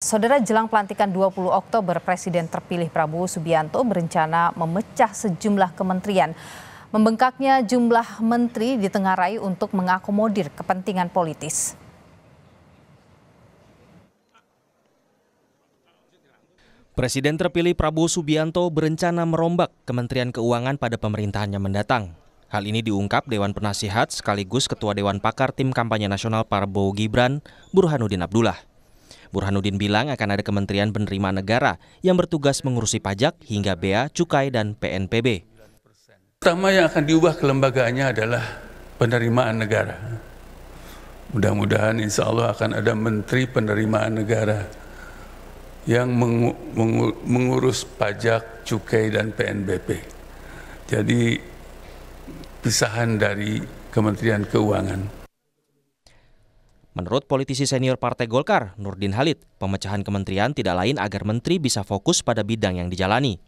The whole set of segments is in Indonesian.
Saudara jelang pelantikan 20 Oktober, Presiden terpilih Prabowo Subianto berencana memecah sejumlah kementerian. Membengkaknya jumlah menteri ditengarai untuk mengakomodir kepentingan politis. Presiden terpilih Prabowo Subianto berencana merombak Kementerian Keuangan pada pemerintahannya mendatang. Hal ini diungkap Dewan Penasihat sekaligus Ketua Dewan Pakar Tim Kampanye Nasional Prabowo Gibran, Burhanuddin Abdullah. Burhanuddin bilang akan ada Kementerian Penerimaan Negara yang bertugas mengurusi pajak hingga bea, cukai, dan PNPB. Pertama yang akan diubah kelembagaannya adalah penerimaan negara. Mudah-mudahan insya Allah akan ada Menteri Penerimaan Negara yang mengurus pajak, cukai, dan PNBP. Jadi pisahan dari Kementerian Keuangan. Menurut politisi senior Partai Golkar, Nurdin Halid, pemecahan kementerian tidak lain agar menteri bisa fokus pada bidang yang dijalani.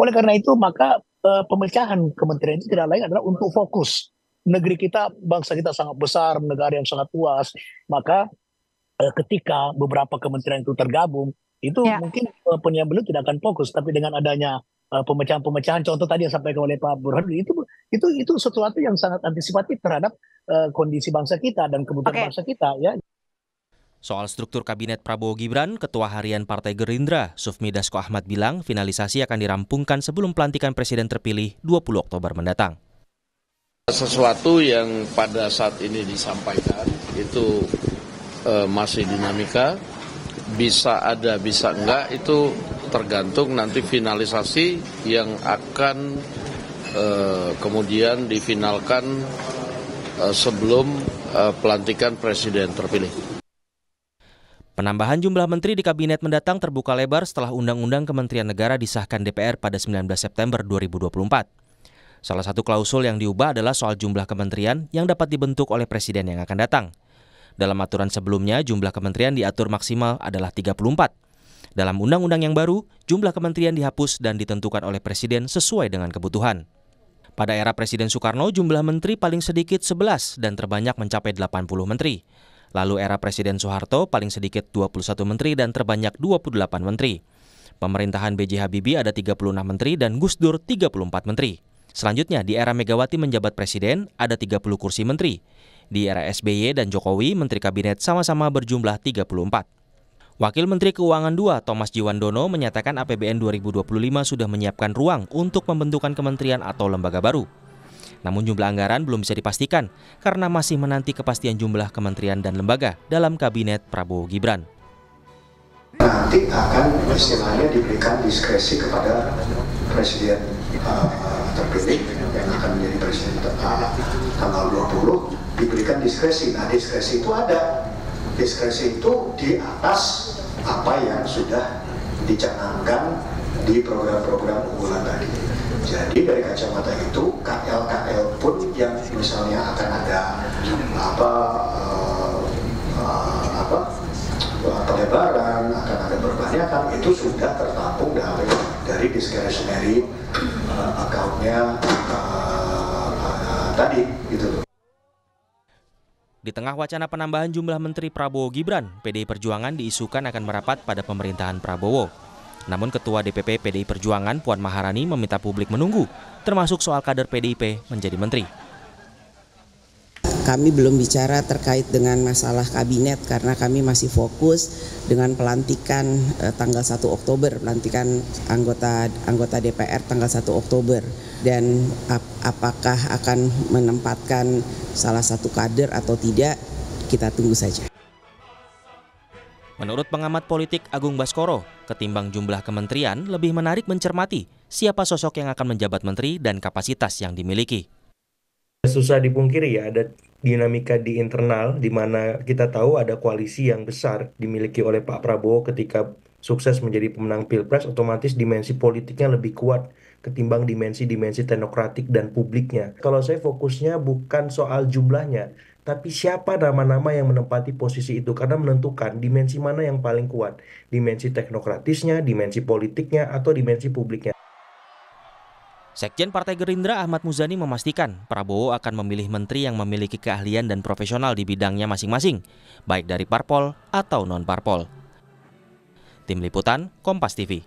Oleh karena itu, maka eh, pemecahan kementerian itu tidak lain adalah untuk fokus. Negeri kita, bangsa kita sangat besar, negara yang sangat luas, maka eh, ketika beberapa kementerian itu tergabung, itu ya. mungkin e, tidak akan fokus, tapi dengan adanya Eh, pemecahan-pemecahan contoh tadi yang disampaikan oleh Pak Burhanuddin itu itu itu sesuatu yang sangat antisipatif terhadap uh, kondisi bangsa kita dan kebutuhan okay. bangsa kita ya. Soal struktur kabinet Prabowo Gibran, Ketua Harian Partai Gerindra, Sufmi Dasko Ahmad bilang finalisasi akan dirampungkan sebelum pelantikan presiden terpilih 20 Oktober mendatang. Sesuatu yang pada saat ini disampaikan itu uh, masih dinamika, bisa ada bisa enggak itu tergantung nanti finalisasi yang akan eh, kemudian difinalkan eh, sebelum eh, pelantikan presiden terpilih. Penambahan jumlah menteri di kabinet mendatang terbuka lebar setelah Undang-Undang Kementerian Negara disahkan DPR pada 19 September 2024. Salah satu klausul yang diubah adalah soal jumlah kementerian yang dapat dibentuk oleh presiden yang akan datang. Dalam aturan sebelumnya, jumlah kementerian diatur maksimal adalah 34. Dalam undang-undang yang baru, jumlah kementerian dihapus dan ditentukan oleh Presiden sesuai dengan kebutuhan. Pada era Presiden Soekarno, jumlah menteri paling sedikit 11 dan terbanyak mencapai 80 menteri. Lalu era Presiden Soeharto paling sedikit 21 menteri dan terbanyak 28 menteri. Pemerintahan B.J. Habibie ada 36 menteri dan Gus Dur 34 menteri. Selanjutnya, di era Megawati menjabat presiden, ada 30 kursi menteri. Di era SBY dan Jokowi, menteri kabinet sama-sama berjumlah 34. Wakil Menteri Keuangan II Thomas Jiwandono menyatakan APBN 2025 sudah menyiapkan ruang untuk pembentukan kementerian atau lembaga baru. Namun jumlah anggaran belum bisa dipastikan karena masih menanti kepastian jumlah kementerian dan lembaga dalam kabinet Prabowo Gibran. Nanti akan istilahnya diberikan diskresi kepada Presiden uh, terpilih yang akan menjadi Presiden uh, tanggal 20 diberikan diskresi. Nah diskresi itu ada diskresi itu di atas apa yang sudah dicanangkan di program-program unggulan tadi. Jadi dari kacamata itu KL-KL pun yang misalnya akan ada apa uh, uh, apa pelebaran akan ada perbanyakan itu sudah tertampung dari dari discretionary uh, accountnya uh, uh, tadi gitu di tengah wacana penambahan jumlah menteri Prabowo Gibran, PDI Perjuangan diisukan akan merapat pada pemerintahan Prabowo. Namun Ketua DPP PDI Perjuangan Puan Maharani meminta publik menunggu, termasuk soal kader PDIP menjadi menteri. Kami belum bicara terkait dengan masalah kabinet karena kami masih fokus dengan pelantikan eh, tanggal 1 Oktober, pelantikan anggota anggota DPR tanggal 1 Oktober dan ap apakah akan menempatkan salah satu kader atau tidak kita tunggu saja. Menurut pengamat politik Agung Baskoro, ketimbang jumlah kementerian lebih menarik mencermati siapa sosok yang akan menjabat menteri dan kapasitas yang dimiliki susah dipungkiri ya ada dinamika di internal di mana kita tahu ada koalisi yang besar dimiliki oleh Pak Prabowo ketika sukses menjadi pemenang Pilpres otomatis dimensi politiknya lebih kuat ketimbang dimensi-dimensi teknokratik dan publiknya. Kalau saya fokusnya bukan soal jumlahnya, tapi siapa nama-nama yang menempati posisi itu karena menentukan dimensi mana yang paling kuat, dimensi teknokratisnya, dimensi politiknya atau dimensi publiknya. Sekjen Partai Gerindra Ahmad Muzani memastikan Prabowo akan memilih menteri yang memiliki keahlian dan profesional di bidangnya masing-masing, baik dari parpol atau non-parpol. Tim Liputan, Kompas TV.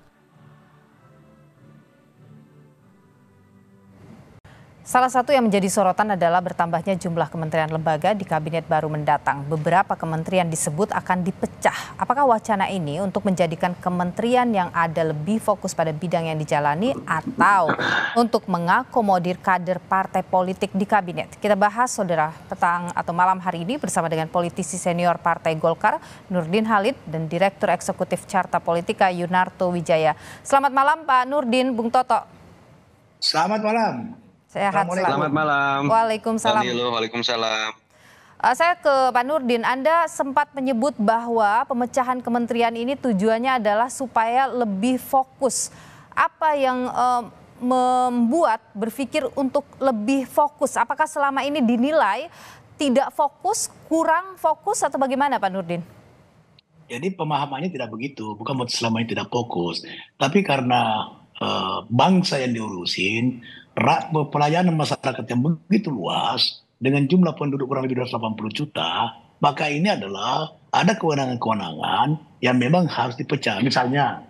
Salah satu yang menjadi sorotan adalah bertambahnya jumlah kementerian lembaga di kabinet baru mendatang. Beberapa kementerian disebut akan dipecah. Apakah wacana ini untuk menjadikan kementerian yang ada lebih fokus pada bidang yang dijalani atau untuk mengakomodir kader partai politik di kabinet? Kita bahas saudara petang atau malam hari ini bersama dengan politisi senior Partai Golkar Nurdin Halid dan Direktur Eksekutif Carta Politika Yunarto Wijaya. Selamat malam Pak Nurdin, Bung Toto. Selamat malam. Sehat selalu. Selamat malam. Waalaikumsalam. waalaikumsalam. Uh, saya ke Pak Nurdin, Anda sempat menyebut bahwa pemecahan kementerian ini tujuannya adalah supaya lebih fokus. Apa yang uh, membuat berpikir untuk lebih fokus? Apakah selama ini dinilai tidak fokus, kurang fokus atau bagaimana Pak Nurdin? Jadi pemahamannya tidak begitu, bukan buat selama ini tidak fokus, tapi karena uh, bangsa yang diurusin, pelayanan masyarakat yang begitu luas dengan jumlah penduduk kurang lebih 280 juta, maka ini adalah ada kewenangan-kewenangan yang memang harus dipecah. Misalnya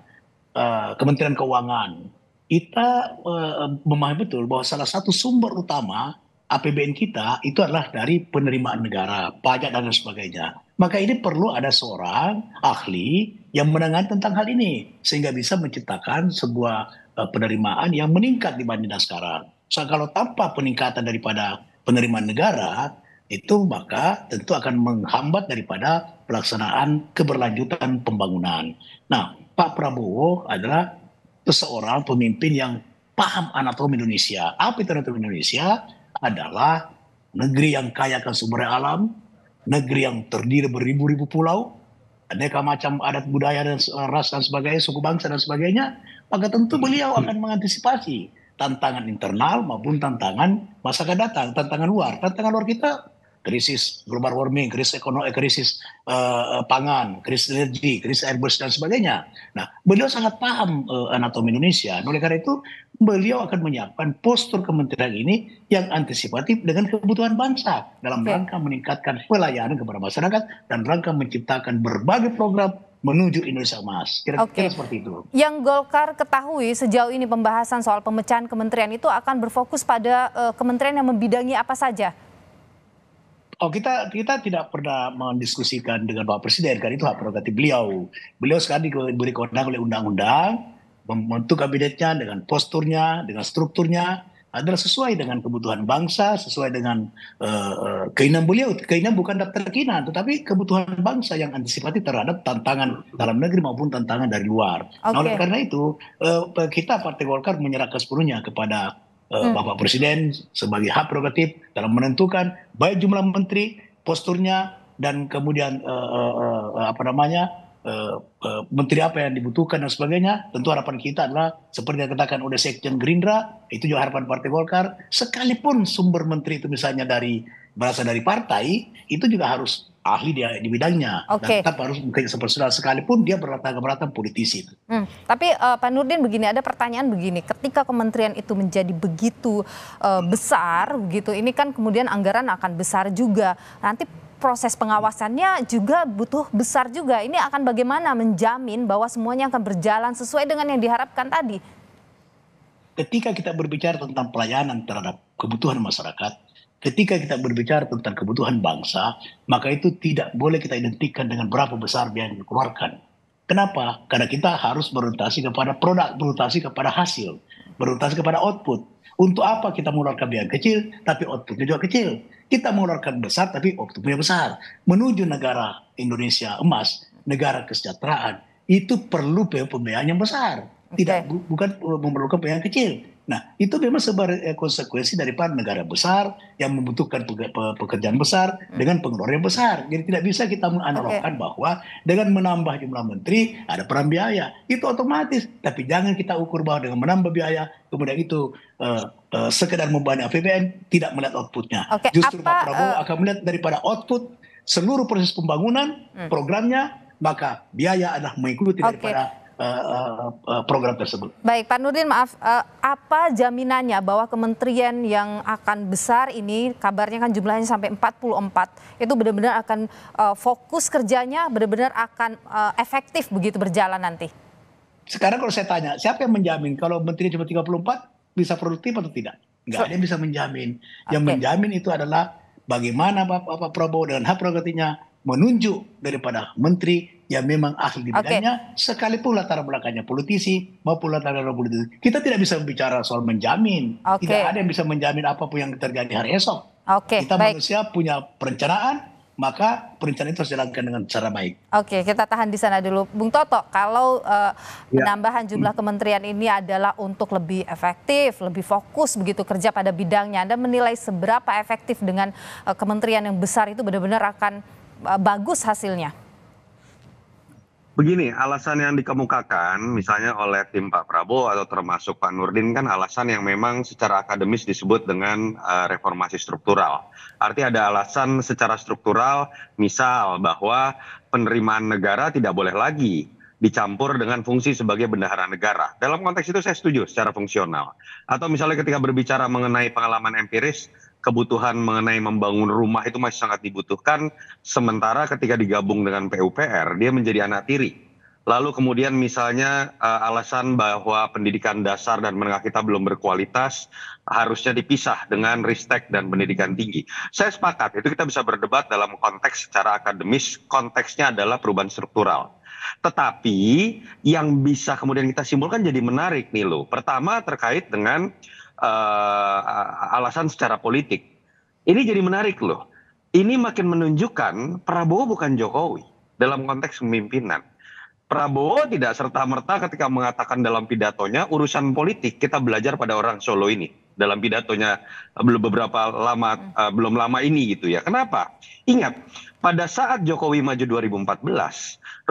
uh, Kementerian Keuangan, kita uh, memahami betul bahwa salah satu sumber utama APBN kita itu adalah dari penerimaan negara, pajak dan sebagainya. Maka ini perlu ada seorang ahli yang menangani tentang hal ini sehingga bisa menciptakan sebuah Eh, penerimaan yang meningkat dibandingkan sekarang. So, kalau tanpa peningkatan daripada penerimaan negara, itu maka tentu akan menghambat daripada pelaksanaan keberlanjutan pembangunan. Nah, Pak Prabowo adalah seseorang pemimpin yang paham anatomi Indonesia. Apa itu anatomi Indonesia? Adalah negeri yang kaya akan sumber alam, negeri yang terdiri beribu-ribu pulau, aneka macam adat budaya dan eh, ras dan sebagainya, suku bangsa dan sebagainya, maka tentu beliau akan mengantisipasi tantangan internal maupun tantangan masa akan datang, tantangan luar. Tantangan luar kita krisis global warming, krisis ekonomi, eh, krisis uh, pangan, krisis energi, krisis air bersih dan sebagainya. Nah, beliau sangat paham uh, anatomi Indonesia. Nah, oleh karena itu, beliau akan menyiapkan postur kementerian ini yang antisipatif dengan kebutuhan bangsa dalam rangka meningkatkan pelayanan kepada masyarakat dan rangka menciptakan berbagai program menuju Indonesia Emas. Kira-kira okay. seperti itu. Yang Golkar ketahui sejauh ini pembahasan soal pemecahan kementerian itu akan berfokus pada uh, kementerian yang membidangi apa saja. Oh kita kita tidak pernah mendiskusikan dengan Bapak Presiden kan itu hak prerogatif beliau. Beliau sekarang diberi kewenangan oleh undang-undang membentuk kabinetnya dengan posturnya, dengan strukturnya, adalah sesuai dengan kebutuhan bangsa, sesuai dengan uh, keinginan beliau. Keinginan bukan daftar keinginan, tetapi kebutuhan bangsa yang antisipatif terhadap tantangan dalam negeri maupun tantangan dari luar. Okay. Nah, oleh karena itu, uh, kita Partai Golkar menyerahkan sepenuhnya kepada uh, hmm. Bapak Presiden sebagai hak prerogatif dalam menentukan baik jumlah menteri, posturnya, dan kemudian uh, uh, uh, apa namanya Eh, eh, menteri apa yang dibutuhkan dan sebagainya. Tentu harapan kita adalah seperti yang katakan oleh Sekjen Gerindra, itu juga harapan Partai Golkar. Sekalipun sumber menteri itu misalnya dari berasal dari partai, itu juga harus ahli di, di bidangnya. Okay. Dan tetap harus mungkin sepersonal sekalipun dia berlatar-latar politisi. Hmm. Tapi uh, Pak Nurdin begini, ada pertanyaan begini, ketika kementerian itu menjadi begitu uh, besar, begitu, ini kan kemudian anggaran akan besar juga. Nanti proses pengawasannya juga butuh besar juga. Ini akan bagaimana menjamin bahwa semuanya akan berjalan sesuai dengan yang diharapkan tadi? Ketika kita berbicara tentang pelayanan terhadap kebutuhan masyarakat, ketika kita berbicara tentang kebutuhan bangsa, maka itu tidak boleh kita identikan dengan berapa besar biaya yang dikeluarkan. Kenapa? Karena kita harus berorientasi kepada produk, berorientasi kepada hasil, berorientasi kepada output. Untuk apa kita mengeluarkan biaya kecil, tapi outputnya juga kecil? Kita mengeluarkan besar tapi outputnya besar. Menuju negara Indonesia emas, negara kesejahteraan, itu perlu pembiayaan yang besar. Tidak bu bukan memerlukan pembiayaan kecil. Nah, itu memang sebagai eh, konsekuensi daripada negara besar yang membutuhkan pekerjaan besar hmm. dengan pengeluaran yang besar. Jadi tidak bisa kita menganalogkan okay. bahwa dengan menambah jumlah menteri ada peran biaya. Itu otomatis. Tapi jangan kita ukur bahwa dengan menambah biaya kemudian itu uh, uh, sekedar membebani APBN tidak melihat outputnya. Okay. Justru Apa, Pak Prabowo uh... akan melihat daripada output seluruh proses pembangunan hmm. programnya maka biaya adalah mengikuti okay. daripada Eh, eh, eh, program tersebut. Baik, Pak Nurdin, maaf, apa jaminannya bahwa kementerian yang akan besar ini, kabarnya kan jumlahnya sampai 44, itu benar-benar akan fokus kerjanya, benar-benar akan efektif begitu berjalan nanti? Sekarang kalau saya tanya, siapa yang menjamin kalau menteri cuma 34 bisa produktif atau tidak? Enggak so, ada yang bisa menjamin. Okay. Yang menjamin itu adalah bagaimana Bapak, Bapak Prabowo dengan hak prerogatifnya menunjuk daripada menteri Ya memang ahli di bidangnya, okay. sekalipun latar belakangnya politisi maupun latar belakang politisi, Kita tidak bisa bicara soal menjamin. Okay. Tidak ada yang bisa menjamin apapun yang terjadi hari esok. Okay, kita baik. manusia punya perencanaan, maka perencanaan itu harus dilakukan dengan cara baik. Oke, kita tahan di sana dulu, Bung Toto. Kalau uh, ya. penambahan jumlah hmm. kementerian ini adalah untuk lebih efektif, lebih fokus begitu kerja pada bidangnya. Anda menilai seberapa efektif dengan uh, kementerian yang besar itu benar-benar akan uh, bagus hasilnya? Begini, alasan yang dikemukakan misalnya oleh tim Pak Prabowo atau termasuk Pak Nurdin kan alasan yang memang secara akademis disebut dengan uh, reformasi struktural. Arti ada alasan secara struktural, misal bahwa penerimaan negara tidak boleh lagi dicampur dengan fungsi sebagai bendahara negara. Dalam konteks itu saya setuju secara fungsional. Atau misalnya ketika berbicara mengenai pengalaman empiris, kebutuhan mengenai membangun rumah itu masih sangat dibutuhkan. Sementara ketika digabung dengan PUPR, dia menjadi anak tiri. Lalu kemudian misalnya uh, alasan bahwa pendidikan dasar dan menengah kita belum berkualitas harusnya dipisah dengan ristek dan pendidikan tinggi. Saya sepakat, itu kita bisa berdebat dalam konteks secara akademis, konteksnya adalah perubahan struktural. Tetapi yang bisa kemudian kita simpulkan jadi menarik nih loh. Pertama terkait dengan Eh, alasan secara politik. Ini jadi menarik loh. Ini makin menunjukkan Prabowo bukan Jokowi dalam konteks pemimpinan. Prabowo tidak serta-merta ketika mengatakan dalam pidatonya urusan politik kita belajar pada orang Solo ini dalam pidatonya eh, belum beberapa lama uh, belum lama ini gitu ya. Kenapa? Ingat, pada saat Jokowi maju 2014,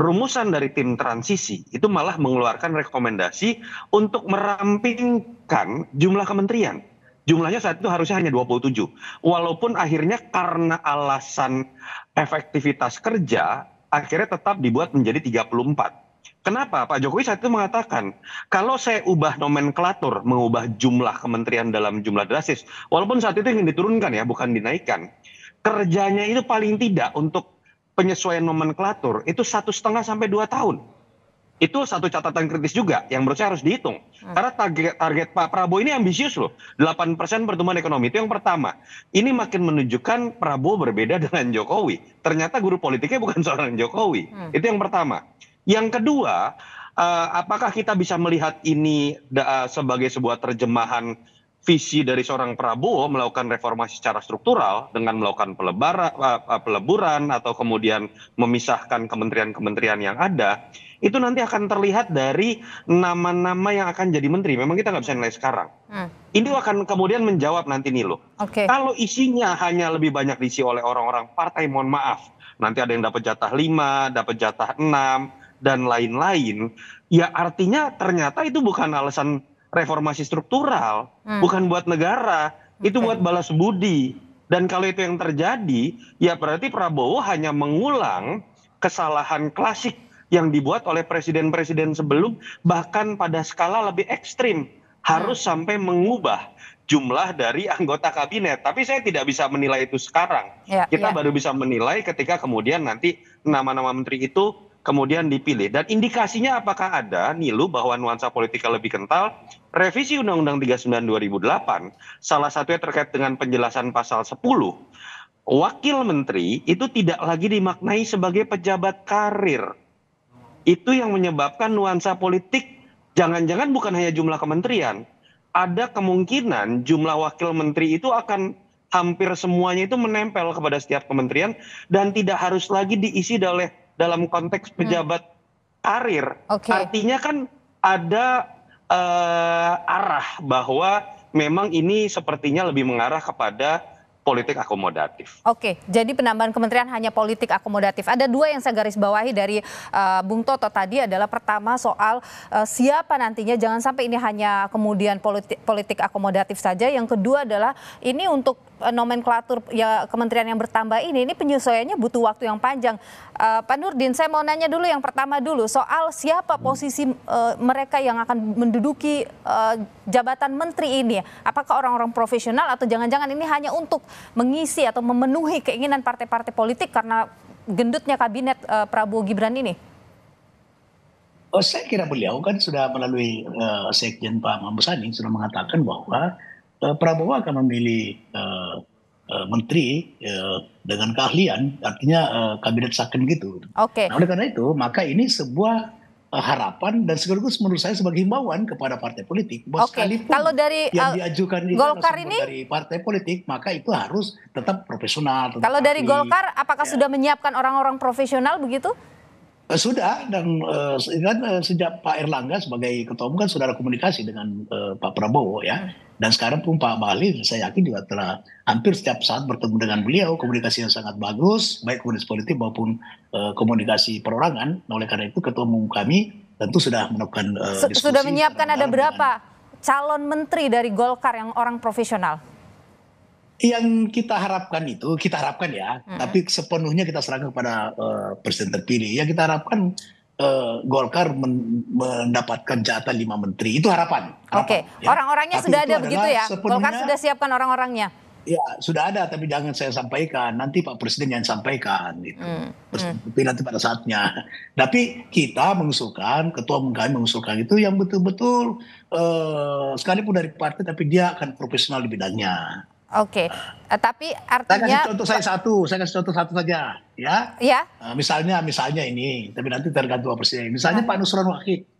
rumusan dari tim transisi itu malah mengeluarkan rekomendasi untuk merampingkan jumlah kementerian. Jumlahnya saat itu harusnya hanya 27. Walaupun akhirnya karena alasan efektivitas kerja akhirnya tetap dibuat menjadi 34. Kenapa Pak Jokowi saat itu mengatakan kalau saya ubah nomenklatur, mengubah jumlah kementerian dalam jumlah drastis, walaupun saat itu ingin diturunkan ya, bukan dinaikkan, kerjanya itu paling tidak untuk penyesuaian nomenklatur itu satu setengah sampai dua tahun. Itu satu catatan kritis juga yang menurut saya harus dihitung. Hmm. Karena target, target Pak Prabowo ini ambisius loh. 8% pertumbuhan ekonomi itu yang pertama. Ini makin menunjukkan Prabowo berbeda dengan Jokowi. Ternyata guru politiknya bukan seorang Jokowi. Hmm. Itu yang pertama yang kedua eh, apakah kita bisa melihat ini eh, sebagai sebuah terjemahan visi dari seorang prabowo melakukan reformasi secara struktural dengan melakukan eh, peleburan atau kemudian memisahkan kementerian-kementerian yang ada itu nanti akan terlihat dari nama-nama yang akan jadi menteri memang kita nggak bisa nilai sekarang hmm. ini akan kemudian menjawab nanti nih loh okay. kalau isinya hanya lebih banyak diisi oleh orang-orang partai mohon maaf nanti ada yang dapat jatah 5, dapat jatah 6 dan lain-lain, ya artinya ternyata itu bukan alasan reformasi struktural, hmm. bukan buat negara, itu buat balas budi. Dan kalau itu yang terjadi, ya berarti Prabowo hanya mengulang kesalahan klasik yang dibuat oleh presiden-presiden sebelum, bahkan pada skala lebih ekstrim, harus hmm. sampai mengubah jumlah dari anggota kabinet. Tapi saya tidak bisa menilai itu sekarang. Ya, Kita ya. baru bisa menilai ketika kemudian nanti nama-nama menteri itu kemudian dipilih. Dan indikasinya apakah ada nilu bahwa nuansa politika lebih kental? Revisi Undang-Undang 39 2008 salah satunya terkait dengan penjelasan pasal 10. Wakil menteri itu tidak lagi dimaknai sebagai pejabat karir. Itu yang menyebabkan nuansa politik jangan-jangan bukan hanya jumlah kementerian. Ada kemungkinan jumlah wakil menteri itu akan hampir semuanya itu menempel kepada setiap kementerian dan tidak harus lagi diisi oleh dalam konteks hmm. pejabat hmm. karir. Okay. Artinya kan ada uh, arah bahwa memang ini sepertinya lebih mengarah kepada politik akomodatif. Oke, jadi penambahan kementerian hanya politik akomodatif. Ada dua yang saya garis bawahi dari uh, Bung Toto tadi adalah pertama soal uh, siapa nantinya, jangan sampai ini hanya kemudian politik, politik akomodatif saja. Yang kedua adalah ini untuk Eh, nomenklatur ya kementerian yang bertambah ini ini penyesuaiannya butuh waktu yang panjang. Uh, Pak Nurdin, saya mau nanya dulu yang pertama dulu soal siapa posisi uh, mereka yang akan menduduki uh, jabatan menteri ini. Apakah orang-orang profesional atau jangan-jangan ini hanya untuk mengisi atau memenuhi keinginan partai-partai politik karena gendutnya kabinet uh, Prabowo Gibran ini? Oh, saya kira beliau kan sudah melalui uh, Sekjen Pak Mambusani sudah mengatakan bahwa Eh, Prabowo akan memilih uh, uh, menteri uh, dengan keahlian, artinya uh, kabinet saken gitu. Oke. Okay. Nah, oleh karena itu, maka ini sebuah harapan dan sekaligus menurut saya sebagai himbauan kepada partai politik bahwa okay. kalau dari yang uh, diajukan di Golkar ini dari partai politik maka itu harus tetap profesional. Tetap kalau ahli. dari Golkar apakah ya. sudah menyiapkan orang-orang profesional begitu? Eh, sudah dan uh, kan uh, sejak Pak Erlangga sebagai ketua umum kan sudah ada komunikasi dengan uh, Pak Prabowo ya. Hmm. Dan sekarang pun Pak Bali saya yakin juga telah hampir setiap saat bertemu dengan beliau komunikasi yang sangat bagus baik komunikasi politik maupun uh, komunikasi perorangan. Nah, oleh karena itu ketua umum kami tentu sudah melakukan uh, Sudah menyiapkan ada berapa calon menteri dari Golkar yang orang profesional? yang kita harapkan itu kita harapkan ya, hmm. tapi sepenuhnya kita serahkan kepada uh, presiden terpilih. Yang kita harapkan uh, Golkar men mendapatkan jatah lima menteri itu harapan. harapan Oke, okay. ya. orang-orangnya sudah ada begitu ya? Golkar sudah siapkan orang-orangnya. Ya sudah ada, tapi jangan saya sampaikan. Nanti Pak Presiden yang sampaikan. Gitu. Hmm. Presiden hmm. nanti pada saatnya. Tapi kita mengusulkan, ketua kami mengusulkan itu yang betul-betul uh, sekalipun dari partai, tapi dia akan profesional di bidangnya Oke, okay. Eh, tapi artinya. Saya kasih contoh saya satu, saya kasih contoh satu saja, ya. Ya. Uh, misalnya, misalnya ini, tapi nanti tergantung apa sih. Misalnya nah. Pak Nusron Wahid,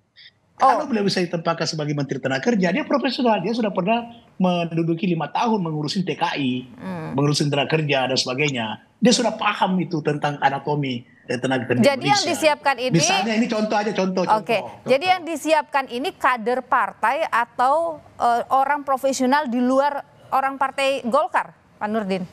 oh. kalau beliau bisa ditempatkan sebagai Menteri Tenaga Kerja, dia profesional, dia sudah pernah menduduki lima tahun mengurusin TKI, hmm. mengurusin tenaga kerja dan sebagainya. Dia sudah paham itu tentang anatomi tenaga kerja. Jadi Indonesia. yang disiapkan ini, misalnya ini contoh aja contoh. Oke, okay. jadi yang disiapkan ini kader partai atau uh, orang profesional di luar orang partai Golkar, Pak Nurdin?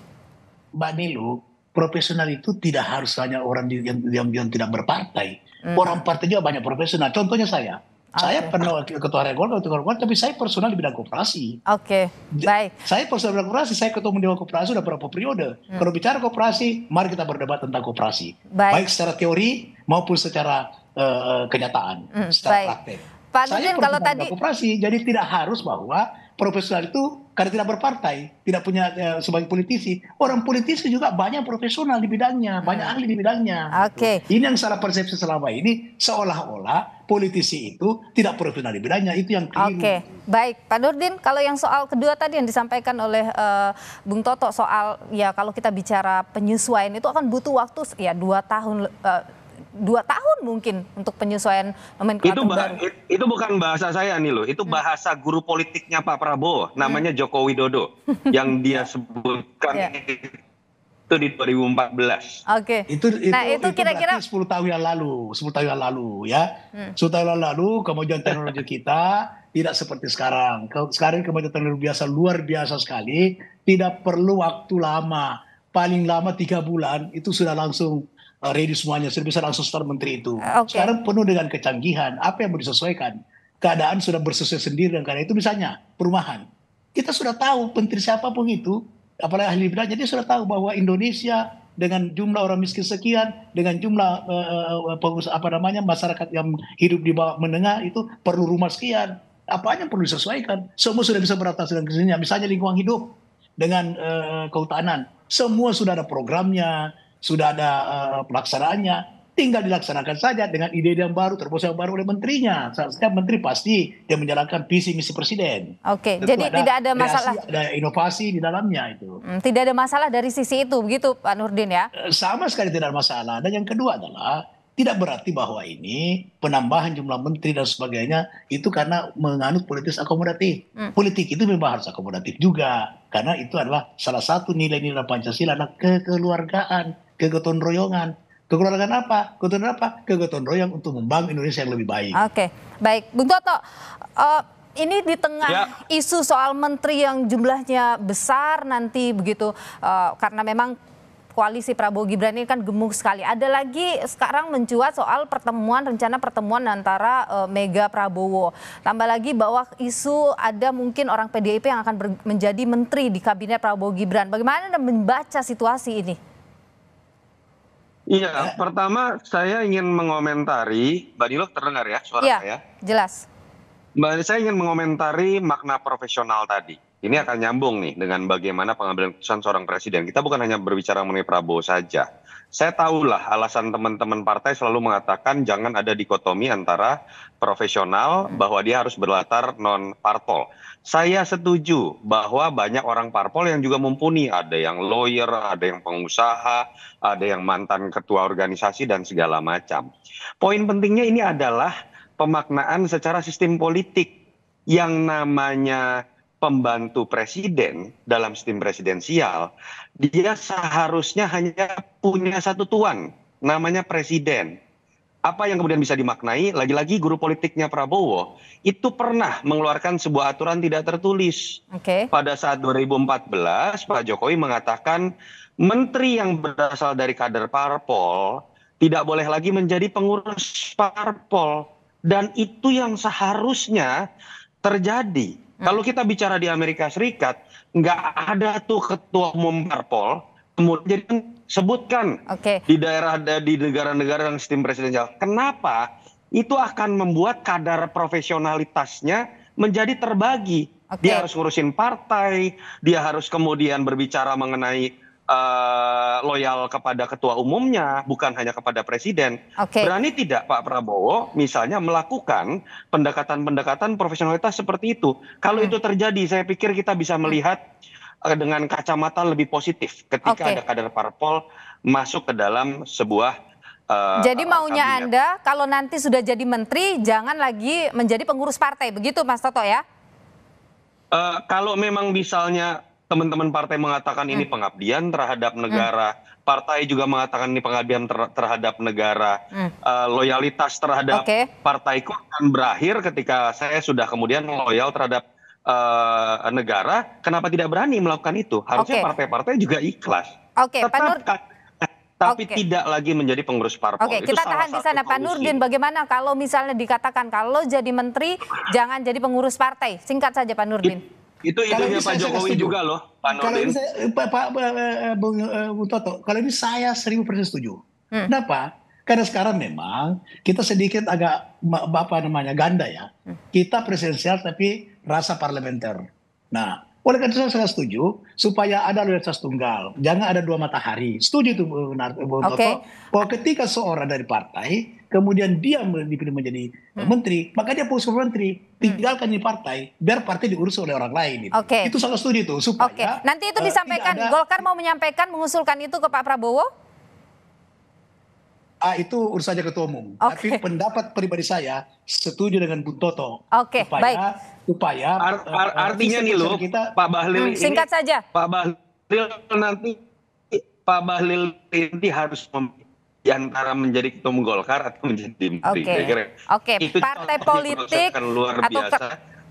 Mbak Nilu, profesional itu tidak harus hanya orang yang, yang, yang tidak berpartai. Hmm. Orang partai juga banyak profesional. Contohnya saya. Okay. Saya pernah ketua harian Golkar, ketua Golkar, tapi saya personal di bidang koperasi. Oke, okay. baik. Saya personal di bidang koperasi, saya ketemu dewan koperasi sudah berapa periode. Hmm. Kalau bicara koperasi, mari kita berdebat tentang koperasi, baik, baik secara teori maupun secara uh, kenyataan, hmm. secara baik. praktek. Pak Nurdin, kalau tadi koperasi, jadi tidak harus bahwa profesional itu karena tidak berpartai, tidak punya eh, sebagai politisi. Orang politisi juga banyak profesional di bidangnya, hmm. banyak ahli di bidangnya. Oke. Okay. Ini yang salah persepsi selama ini seolah-olah politisi itu tidak profesional di bidangnya, itu yang keliru. Oke. Okay. Baik, Pak Nurdin, kalau yang soal kedua tadi yang disampaikan oleh uh, Bung Toto soal ya kalau kita bicara penyesuaian itu akan butuh waktu ya dua tahun uh, dua tahun mungkin untuk penyesuaian nomenklatur itu baru. itu bukan bahasa saya nih loh, itu hmm. bahasa guru politiknya Pak Prabowo, hmm. namanya hmm. Joko Widodo yang dia sebutkan yeah. itu di 2014. Oke. Okay. Itu, itu nah, itu kira-kira 10 tahun yang lalu, 10 tahun yang lalu ya. Hmm. 10 tahun yang lalu kemajuan teknologi kita tidak seperti sekarang. Sekarang kemajuan teknologi biasa luar biasa sekali, tidak perlu waktu lama. Paling lama tiga bulan itu sudah langsung Eh, ready semuanya, sudah bisa langsung start menteri itu. Ah, okay. Sekarang penuh dengan kecanggihan, apa yang mau disesuaikan? Keadaan sudah bersesuai sendiri dan karena itu misalnya perumahan. Kita sudah tahu menteri siapapun itu, apalagi ahli bidang, jadi sudah tahu bahwa Indonesia dengan jumlah orang miskin sekian, dengan jumlah uh, pengusaha apa namanya masyarakat yang hidup di bawah menengah itu perlu rumah sekian. Apa yang perlu disesuaikan? Semua sudah bisa beratas dengan kesenian. Misalnya lingkungan hidup dengan uh, kehutanan, semua sudah ada programnya, sudah ada uh, pelaksanaannya, tinggal dilaksanakan saja dengan ide yang baru, terobosan yang baru oleh menterinya. Setiap menteri pasti dia menjalankan visi misi presiden. Oke, Tentu jadi ada tidak ada masalah. ada inovasi di dalamnya itu. Hmm, tidak ada masalah dari sisi itu, begitu Pak Nurdin ya? Eh, sama sekali tidak ada masalah. Dan yang kedua adalah tidak berarti bahwa ini penambahan jumlah menteri dan sebagainya itu karena menganut politis akomodatif. Hmm. Politik itu memang harus akomodatif juga karena itu adalah salah satu nilai-nilai Pancasila adalah kekeluargaan kegotong royongan. Kegotong apa? Kegotongan apa? Kegotong royong untuk membangun Indonesia yang lebih baik. Oke, okay. baik, Bung Toto. Uh, ini di tengah ya. isu soal menteri yang jumlahnya besar nanti begitu uh, karena memang koalisi Prabowo Gibran ini kan gemuk sekali. Ada lagi sekarang mencuat soal pertemuan rencana pertemuan antara uh, Mega Prabowo. Tambah lagi bahwa isu ada mungkin orang PDIP yang akan menjadi menteri di kabinet Prabowo Gibran. Bagaimana Anda membaca situasi ini? Iya, eh. pertama saya ingin mengomentari, Mbak Nilo terdengar ya suara ya, saya? jelas. Mbak, Nilo saya ingin mengomentari makna profesional tadi. Ini akan nyambung nih dengan bagaimana pengambilan keputusan seorang presiden. Kita bukan hanya berbicara mengenai Prabowo saja saya tahulah alasan teman-teman partai selalu mengatakan jangan ada dikotomi antara profesional hmm. bahwa dia harus berlatar non parpol. Saya setuju bahwa banyak orang parpol yang juga mumpuni, ada yang lawyer, ada yang pengusaha, ada yang mantan ketua organisasi dan segala macam. Poin pentingnya ini adalah pemaknaan secara sistem politik yang namanya pembantu presiden dalam sistem presidensial, dia seharusnya hanya punya satu tuan, namanya presiden. Apa yang kemudian bisa dimaknai? Lagi-lagi guru politiknya Prabowo itu pernah mengeluarkan sebuah aturan tidak tertulis. Okay. Pada saat 2014, Pak Jokowi mengatakan menteri yang berasal dari kader parpol tidak boleh lagi menjadi pengurus parpol dan itu yang seharusnya terjadi kalau kita bicara di Amerika Serikat, nggak ada tuh ketua umum parpol kemudian kan sebutkan okay. di daerah di negara-negara yang sistem presidensial. Kenapa? Itu akan membuat kadar profesionalitasnya menjadi terbagi. Okay. Dia harus ngurusin partai, dia harus kemudian berbicara mengenai uh, loyal kepada ketua umumnya, bukan hanya kepada presiden. Okay. Berani tidak Pak Prabowo misalnya melakukan pendekatan-pendekatan profesionalitas seperti itu? Kalau hmm. itu terjadi, saya pikir kita bisa hmm. melihat uh, dengan kacamata lebih positif ketika okay. ada kader parpol masuk ke dalam sebuah Uh, jadi maunya kabinet. Anda kalau nanti sudah jadi menteri jangan lagi menjadi pengurus partai begitu Mas Toto ya? Uh, kalau memang misalnya teman-teman partai mengatakan ini hmm. pengabdian terhadap hmm. negara, hmm. partai juga mengatakan ini pengabdian ter terhadap negara, hmm. uh, loyalitas terhadap okay. partaiku akan berakhir ketika saya sudah kemudian loyal terhadap uh, negara. Kenapa tidak berani melakukan itu? Harusnya partai-partai okay. juga ikhlas. Oke, okay, Pak Nur. Tapi okay. tidak lagi menjadi pengurus parpol. Oke, okay, kita kita tahan di sana, Pak Nurdin. Bagaimana kalau misalnya dikatakan kalau jadi menteri jangan jadi pengurus partai? Singkat saja, Pak Nurdin. It itu idenya Pak Jokowi juga loh, Pak Kalau ini saya, eh, Pak, Pak eh, eh, Bung, Bung Toto, kalau ini saya seribu persen setuju. Hmm. Kenapa? Karena sekarang memang kita sedikit agak bapak namanya ganda ya. Hmm. Kita presidensial tapi rasa parlementer. Nah, oleh karena itu saya setuju supaya ada loyalitas tunggal, jangan ada dua matahari. Setuju tuh Bu Toto. Okay. Bahwa ketika seorang dari partai kemudian dia dipilih menjadi hmm. menteri, maka dia menteri, hmm. tinggalkan di partai, biar partai diurus oleh orang lain. Gitu. Okay. Itu salah studi itu. Supaya, okay. Nanti itu eh, disampaikan, ada, Golkar mau menyampaikan, mengusulkan itu ke Pak Prabowo? Ah, itu urusannya ketua umum. Okay. Tapi pendapat pribadi saya setuju dengan Bung Toto. Oke, okay, baik. Upaya ar ar eh, eh, artinya nih loh, kita, Pak Bahlil hmm, singkat ini, saja. Pak Bahlil nanti Pak Bahlil nanti harus memilih di antara menjadi ketum Golkar atau menjadi Menteri. Oke. Okay. Okay. Itu partai politik luar atau biasa.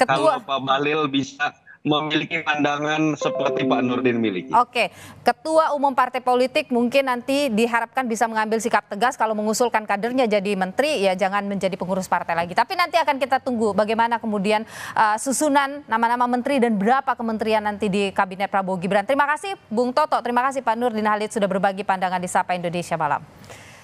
Ketua. Kalau Pak Balil bisa memiliki pandangan seperti Pak Nurdin miliki. Oke, ketua umum partai politik mungkin nanti diharapkan bisa mengambil sikap tegas kalau mengusulkan kadernya jadi menteri ya jangan menjadi pengurus partai lagi. Tapi nanti akan kita tunggu bagaimana kemudian uh, susunan nama-nama menteri dan berapa kementerian nanti di kabinet Prabowo Gibran. Terima kasih Bung Toto, terima kasih Pak Nurdin Halid sudah berbagi pandangan di Sapa Indonesia malam.